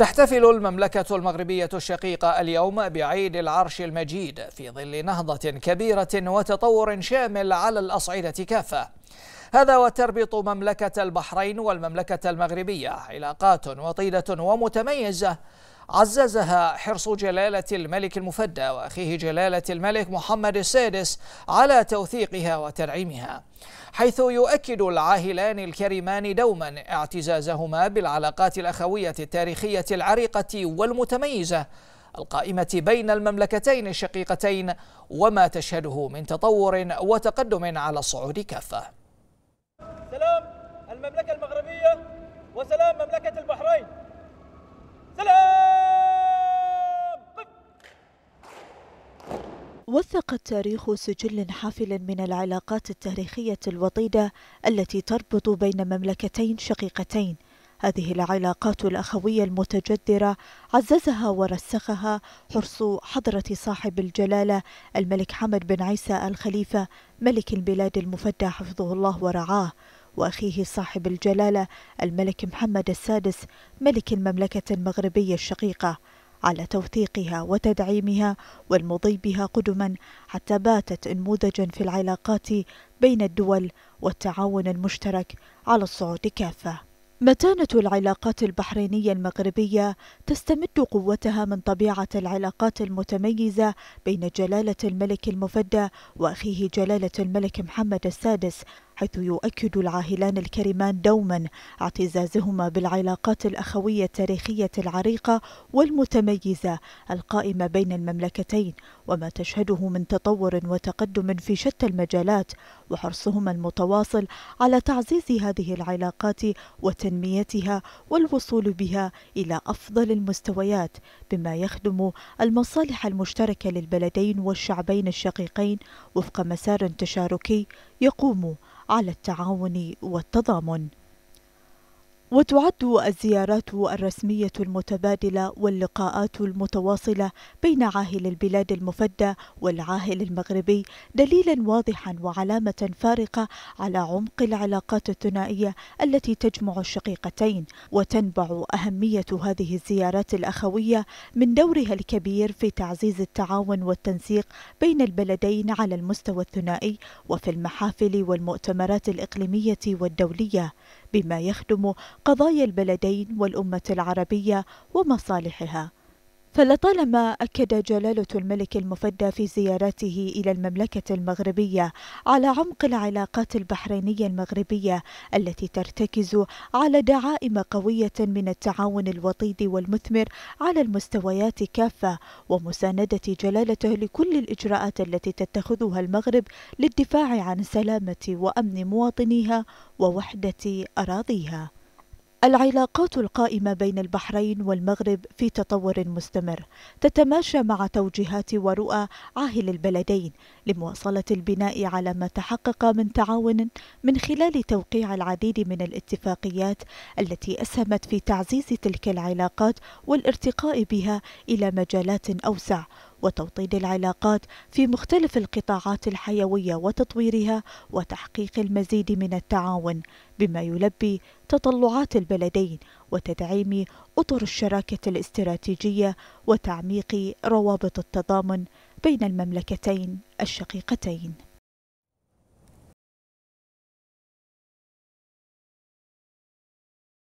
تحتفل المملكة المغربية الشقيقة اليوم بعيد العرش المجيد في ظل نهضة كبيرة وتطور شامل على الأصعدة كافة هذا وتربط مملكة البحرين والمملكة المغربية علاقات وطيدة ومتميزة عززها حرص جلالة الملك المفدى وأخيه جلالة الملك محمد السادس على توثيقها وترعيمها حيث يؤكد العاهلان الكريمان دوما اعتزازهما بالعلاقات الأخوية التاريخية العريقة والمتميزة القائمة بين المملكتين الشقيقتين وما تشهده من تطور وتقدم على الصعود كافة سلام المملكة المغربية وسلام مملكة البحرين وثق التاريخ سجل حافل من العلاقات التاريخية الوطيدة التي تربط بين مملكتين شقيقتين هذه العلاقات الأخوية المتجذرة عززها ورسخها حرص حضرة صاحب الجلالة الملك حمد بن عيسى الخليفة ملك البلاد المفدى حفظه الله ورعاه وأخيه صاحب الجلالة الملك محمد السادس ملك المملكة المغربية الشقيقة على توثيقها وتدعيمها والمضي بها قدما حتى باتت انموذجا في العلاقات بين الدول والتعاون المشترك على الصعود كافه متانة العلاقات البحرينية المغربية تستمد قوتها من طبيعة العلاقات المتميزة بين جلالة الملك المفدى وأخيه جلالة الملك محمد السادس حيث يؤكد العاهلان الكريمان دوما اعتزازهما بالعلاقات الأخوية التاريخية العريقة والمتميزة القائمة بين المملكتين وما تشهده من تطور وتقدم في شتى المجالات وحرصهما المتواصل على تعزيز هذه العلاقات وتنميتها والوصول بها إلى أفضل المستويات بما يخدم المصالح المشتركة للبلدين والشعبين الشقيقين وفق مسار تشاركي يقوم على التعاون والتضامن وتعد الزيارات الرسمية المتبادلة واللقاءات المتواصلة بين عاهل البلاد المفدى والعاهل المغربي دليلا واضحا وعلامة فارقة على عمق العلاقات الثنائية التي تجمع الشقيقتين وتنبع أهمية هذه الزيارات الأخوية من دورها الكبير في تعزيز التعاون والتنسيق بين البلدين على المستوى الثنائي وفي المحافل والمؤتمرات الإقليمية والدولية بما يخدم قضايا البلدين والأمة العربية ومصالحها فلطالما أكد جلالة الملك المفدى في زيارته إلى المملكة المغربية على عمق العلاقات البحرينية المغربية التي ترتكز على دعائم قوية من التعاون الوطيد والمثمر على المستويات كافة ومساندة جلالته لكل الإجراءات التي تتخذها المغرب للدفاع عن سلامة وأمن مواطنيها ووحدة أراضيها العلاقات القائمة بين البحرين والمغرب في تطور مستمر تتماشى مع توجيهات ورؤى عاهل البلدين لمواصلة البناء على ما تحقق من تعاون من خلال توقيع العديد من الاتفاقيات التي أسهمت في تعزيز تلك العلاقات والارتقاء بها إلى مجالات أوسع وتوطيد العلاقات في مختلف القطاعات الحيوية وتطويرها وتحقيق المزيد من التعاون بما يلبي تطلعات البلدين وتدعيم أطر الشراكة الاستراتيجية وتعميق روابط التضامن بين المملكتين الشقيقتين